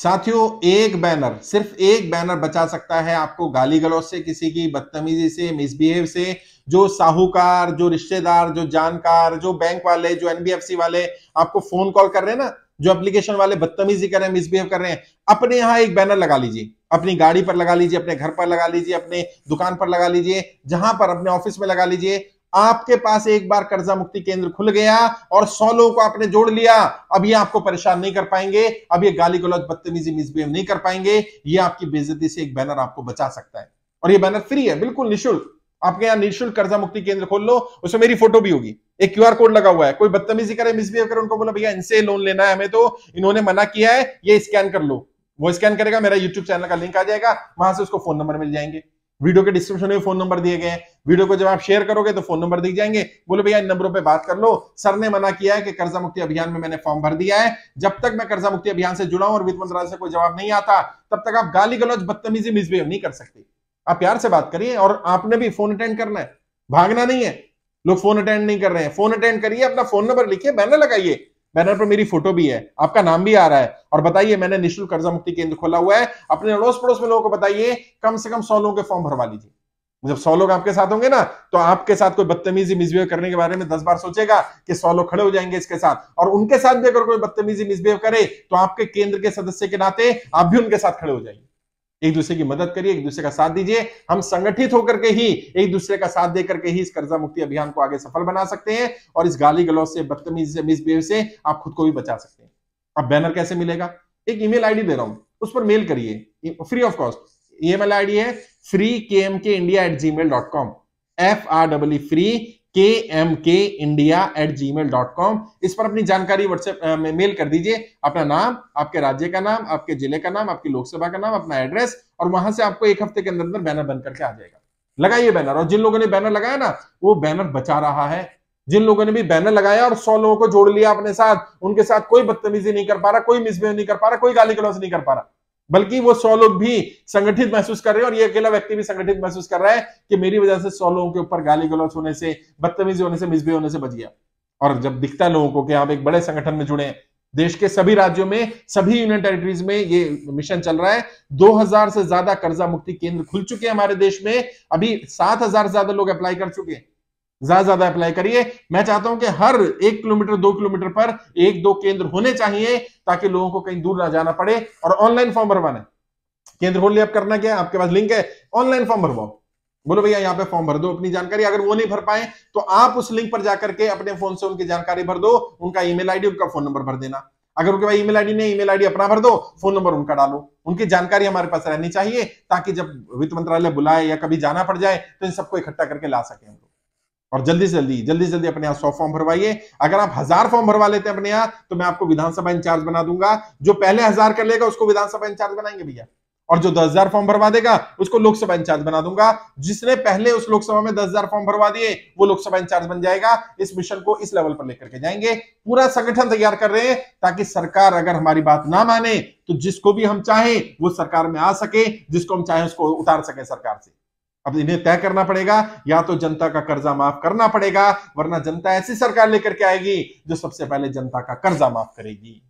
साथियों एक बैनर सिर्फ एक बैनर बचा सकता है आपको गाली गलौज से किसी की बदतमीजी से मिसबिहेव से जो साहूकार जो रिश्तेदार जो जानकार जो बैंक वाले जो एनबीएफसी वाले आपको फोन कॉल कर रहे हैं ना जो एप्लीकेशन वाले बदतमीजी कर रहे हैं मिसबिहेव कर रहे हैं अपने यहां एक बैनर लगा लीजिए अपनी गाड़ी पर लगा लीजिए अपने घर पर लगा लीजिए अपने दुकान पर लगा लीजिए जहां पर अपने ऑफिस में लगा लीजिए आपके पास एक बार कर्जा मुक्ति केंद्र खुल गया और सौ लोगों को आपने जोड़ लिया अब ये आपको परेशान नहीं कर पाएंगे अब ये गाली गलौज बदतमीजी मिसबिहेव नहीं कर पाएंगे ये आपकी बेजती से एक बैनर आपको बचा सकता है और ये बैनर फ्री है बिल्कुल निःशुल्क आपके यहाँ निःशुल्क कर्जा मुक्ति केंद्र खोल लो उसमें मेरी फोटो भी होगी एक क्यू कोड लगा हुआ है कोई बदतमीजी करे मिसबिहेव करे उनको बोला भैया इनसे लोन लेना है हमें तो इन्होंने मना किया है ये स्कैन कर लो वो स्कैन करेगा मेरा यूट्यूब चैनल का लिंक आ जाएगा वहां से उसको फोन नंबर मिल जाएंगे वीडियो के डिस्क्रिप्शन में फोन नंबर दिए गए हैं वीडियो को जब आप शेयर करोगे तो फोन नंबर दिख जाएंगे बोलो भैया इन नंबरों पे बात कर लो सर ने मना किया है कि कर्जा मुक्ति अभियान में मैंने फॉर्म भर दिया है जब तक मैं कर्जा मुक्ति अभियान से जुड़ा हूं और वित्त मंत्रालय से कोई जवाब नहीं आता तब तक आप गाली गलौज बदतमीजी मिसबिहेव नहीं कर सकती आप प्यार से बात करिए और आपने भी फोन अटेंड करना है भागना नहीं है लोग फोन अटेंड नहीं कर रहे हैं फोन अटेंड करिए अपना फोन नंबर लिखिए बैनर लगाइए बैनर पर मेरी फोटो भी है आपका नाम भी आ रहा है और बताइए मैंने निःशुल्क कर्जा मुक्ति केंद्र खोला हुआ है अपने अड़ोस पड़ोस में लोगों को बताइए कम से कम सौ लोगों के फॉर्म भरवा लीजिए जब सौ लोग आपके साथ होंगे ना तो आपके साथ कोई बदतमीजी मिसबिहेव करने के बारे में दस बार सोचेगा कि सौ लोग खड़े हो जाएंगे इसके साथ और उनके साथ भी अगर कोई बदतमीजी मिसबिहेव करे तो आपके केंद्र के सदस्य के नाते आप भी उनके साथ खड़े हो जाएंगे एक दूसरे की मदद करिए एक दूसरे का साथ दीजिए हम संगठित होकर के ही एक दूसरे का साथ देकर के ही इस कर्जा मुक्ति अभियान को आगे सफल बना सकते हैं और इस गाली गलौज से बदतमीज से मिसबिहेव से आप खुद को भी बचा सकते हैं अब बैनर कैसे मिलेगा एक ईमेल आईडी दे रहा हूं उस पर मेल करिए free of cost e ID है free K M K India at Gmail dot com F R W free K M K India at Gmail dot com इस पर अपनी जानकारी व्हाट्सएप में मेल कर दीजिए अपना नाम आपके राज्य का नाम आपके जिले का नाम आपकी लोकसभा का नाम अपना एड्रेस और वहां से आपको एक हफ्ते के अंदर अंदर बैनर बन करके आ जाएगा लगाइए बैनर और जिन लोगों ने बैनर लगाया ना वो बैनर बचा रहा है जिन लोगों ने भी बैनर लगाया और सौ लोगों को जोड़ लिया अपने साथ उनके साथ कोई बदतमीजी नहीं कर पा रहा कोई मिसबिहेव नहीं कर पा रहा कोई गाली गलौज नहीं कर पा रहा बल्कि वो सौ लोग भी संगठित महसूस कर रहे हैं और ये अकेला व्यक्ति भी संगठित महसूस कर रहा है कि मेरी वजह से सौ लोगों के ऊपर गाली गलौच होने से बदतमीजी होने से मिसबे होने से बच गया और जब दिखता है लोगों को कि आप एक बड़े संगठन में जुड़े देश के सभी राज्यों में सभी यूनियन टेरिटरीज में ये मिशन चल रहा है 2000 से ज्यादा कर्जा मुक्ति केंद्र खुल चुके हैं हमारे देश में अभी 7000 से ज्यादा लोग अप्लाई कर चुके हैं ज्यादा ज्यादा अप्लाई करिए मैं चाहता हूं कि हर एक किलोमीटर दो किलोमीटर पर एक दो केंद्र होने चाहिए ताकि लोगों को कहीं दूर ना जाना पड़े और ऑनलाइन फॉर्म भरवाना है केंद्र खोल लिया आप करना क्या है आपके पास लिंक है ऑनलाइन फॉर्म भरवाओ बोलो भैया यहाँ पे फॉर्म भर दो अपनी जानकारी अगर वो नहीं भर पाए तो आप उस लिंक पर जाकर के अपने फोन से उनकी जानकारी भर दो उनका ईमेल आईडी उनका फोन नंबर भर देना अगर उनके पास ईमेल आईडी नहीं ईमेल आईडी अपना भर दो फोन नंबर उनका डालो उनकी जानकारी हमारे पास रहनी चाहिए ताकि जब वित्त मंत्रालय बुलाए या कभी जाना पड़ जाए तो इन सबको इकट्ठा करके ला सके हम लोग और जल्दी से जल्दी जल्दी से जल्दी अपने यहाँ सौ फॉर्म भरवाइए अगर आप हजार फॉर्म भरवा लेते हैं अपने यहाँ तो मैं आपको विधानसभा इंचार्ज बना दूंगा जो पहले हजार कर लेगा उसको विधानसभा इंचार्ज बनाएंगे भैया और जो दस हजार फॉर्म भरवा देगा उसको लोकसभा इंचार्ज बना दूंगा जिसने पहले उस लोकसभा में दस हजार फॉर्म भरवा दिए वो लोकसभा इंचार्ज बन जाएगा इस मिशन को इस लेवल पर लेकर के जाएंगे पूरा संगठन तैयार कर रहे हैं ताकि सरकार अगर हमारी बात ना माने तो जिसको भी हम चाहें वो सरकार में आ सके जिसको हम चाहें उसको उतार सके सरकार से अब इन्हें तय करना पड़ेगा या तो जनता का कर्जा माफ करना पड़ेगा वरना जनता ऐसी सरकार लेकर के आएगी जो सबसे पहले जनता का कर्जा माफ करेगी